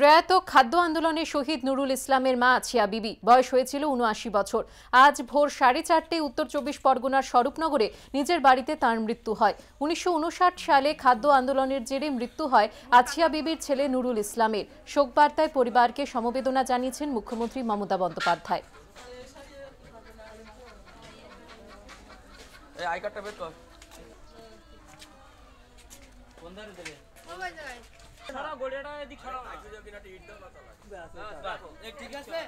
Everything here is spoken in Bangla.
প্রয়াত খাদ্য আন্দোলনে শহীদ নুরুল ইসলামের মা আছিয়া বিবি বয়স হয়েছিল উনআশি বছর আজ ভোর সাড়ে চারটে উত্তর চব্বিশ পরগনার স্বরূপনগরে নিজের বাড়িতে তার মৃত্যু হয় উনিশশো সালে খাদ্য আন্দোলনের জেরে মৃত্যু হয় আছিয়া বিবির ছেলে নুরুল ইসলামের শোকবার্তায় পরিবারকে সমবেদনা জানিয়েছেন মুখ্যমন্ত্রী মমতা বন্দ্যোপাধ্যায় আই কার্ডটা বের কর কোন ধারে ও ভাই ছড়াও গোড়িয়াটা এদিক ছড়াও না যদি না টিট দাও না চলো ঠিক আছে